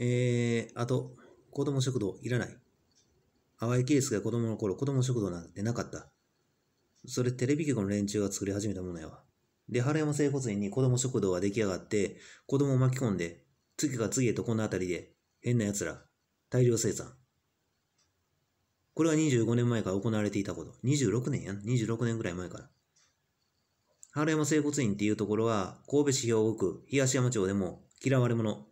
えー、あと、子供食堂いらない。淡いケースが子供の頃、子供食堂なんてなかった。それテレビ局の連中が作り始めたものやわ。で、原山整骨院に子供食堂が出来上がって、子供を巻き込んで、次から次へとこの辺りで、変な奴ら、大量生産。これは25年前から行われていたこと。26年やん。26年ぐらい前から。原山整骨院っていうところは、神戸市兵庫区東山町でも嫌われ者、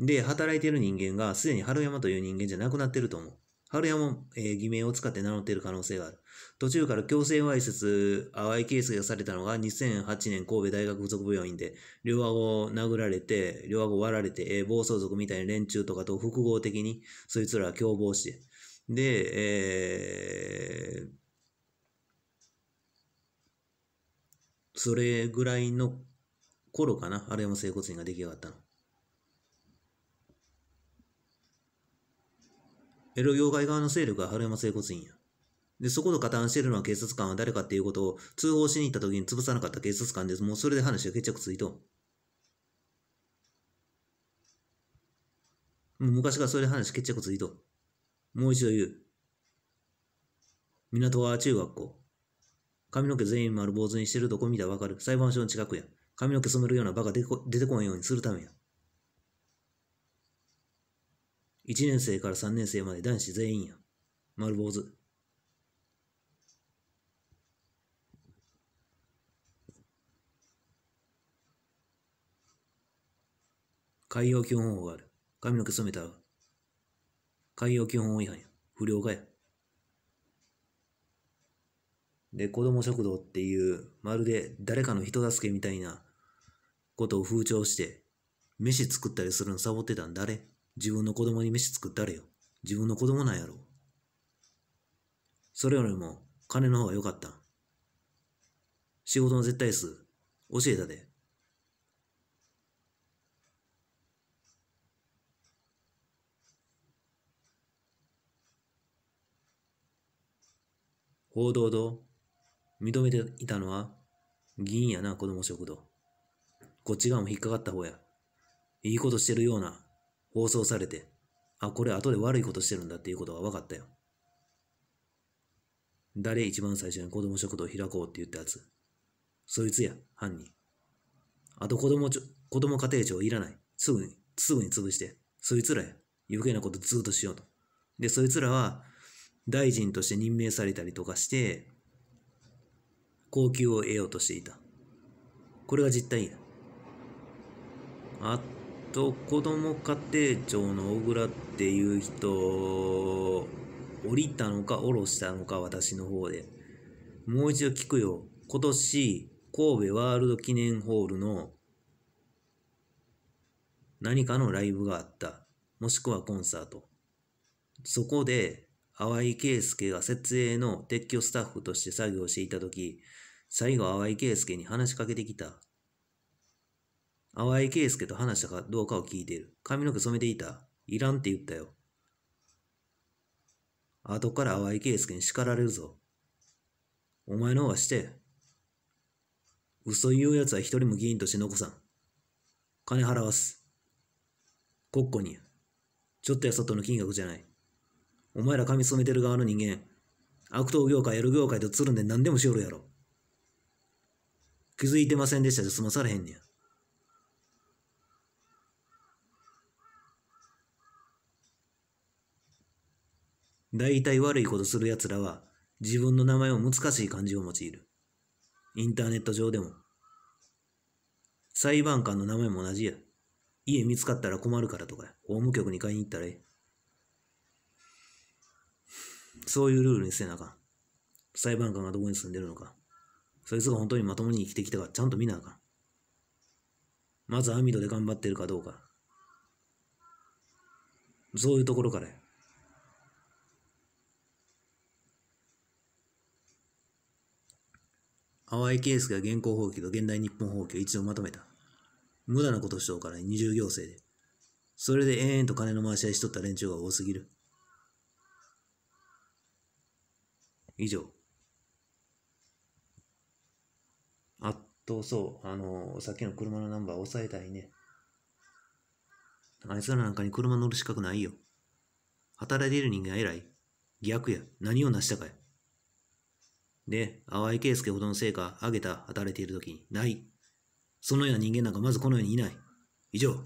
で、働いている人間がすでに春山という人間じゃなくなってると思う。春山も、えー、偽名を使って名乗っている可能性がある。途中から強制わいせつ、淡いケースがされたのが2008年神戸大学附属病院で、両顎を殴られて、両顎を割られて、えー、暴走族みたいな連中とかと複合的に、そいつらは共謀して。で、えー、それぐらいの頃かな、春山整骨院が出来上がったの。エロ業界側の勢力は春山整骨院や。で、そこと加担してるのは警察官は誰かっていうことを通報しに行った時に潰さなかった警察官です。もうそれで話は決着ついともう昔からそれで話決着ついともう一度言う。港は中学校。髪の毛全員丸坊主にしてるとこ見たらわかる。裁判所の近くや。髪の毛染めるようなバカ出てこ出てこんようにするためや。1年生から3年生まで男子全員や。丸坊主。海洋基本法がある。髪の毛染めた海洋基本法違反や。不良化や。で、子供食堂っていう、まるで誰かの人助けみたいなことを風潮して、飯作ったりするのサボってたん誰自分の子供に飯作ったれよ。自分の子供なんやろ。それよりも金の方が良かった仕事の絶対数教えたで。報道と認めていたのは議員やな子供食堂。こっち側も引っかかった方や。いいことしてるような放送されて、あ、これ後で悪いことしてるんだっていうことが分かったよ。誰一番最初に子供食堂開こうって言ったやつ。そいつや、犯人。あと子供ちょ、子供家庭庁いらない。すぐに、すぐに潰して。そいつらや。余計なことずっとしようと。で、そいつらは、大臣として任命されたりとかして、高級を得ようとしていた。これが実態や。あと子ども家庭庁の小倉っていう人降りたのか降ろしたのか私の方でもう一度聞くよ今年神戸ワールド記念ホールの何かのライブがあったもしくはコンサートそこで淡井圭介が設営の撤去スタッフとして作業していた時最後淡井圭介に話しかけてきた淡井圭介と話したかどうかを聞いている。髪の毛染めていた。いらんって言ったよ。後から淡井圭介に叱られるぞ。お前の方がして。嘘言う奴は一人も議員として残さん。金払わす。国庫に。ちょっとやそっとの金額じゃない。お前ら髪染めてる側の人間、悪党業界、やる業界とつるんで何でもしよるやろ。気づいてませんでしたじゃ済まされへんねや。大体悪いことする奴らは自分の名前を難しい漢字を用いる。インターネット上でも。裁判官の名前も同じや。家見つかったら困るからとか、法務局に買いに行ったらええ。そういうルールにせなあかん。裁判官がどこに住んでるのか。そいつが本当にまともに生きてきたかちゃんと見なあかん。まず網戸で頑張ってるかどうか。そういうところからや。淡井圭介が現行放棄と現代日本放棄を一度まとめた。無駄なことしとうから二重行政で。それで延々と金の回し合いしとった連中が多すぎる。以上。あと、そう、あのー、さっきの車のナンバー押さえたいね。あいつらなんかに車乗る資格ないよ。働いている人間は偉い。逆や。何を成したかや。で、淡井圭介ほどの成果、上げた、当たれている時に、ない。そのような人間なんかまずこの世にいない。以上。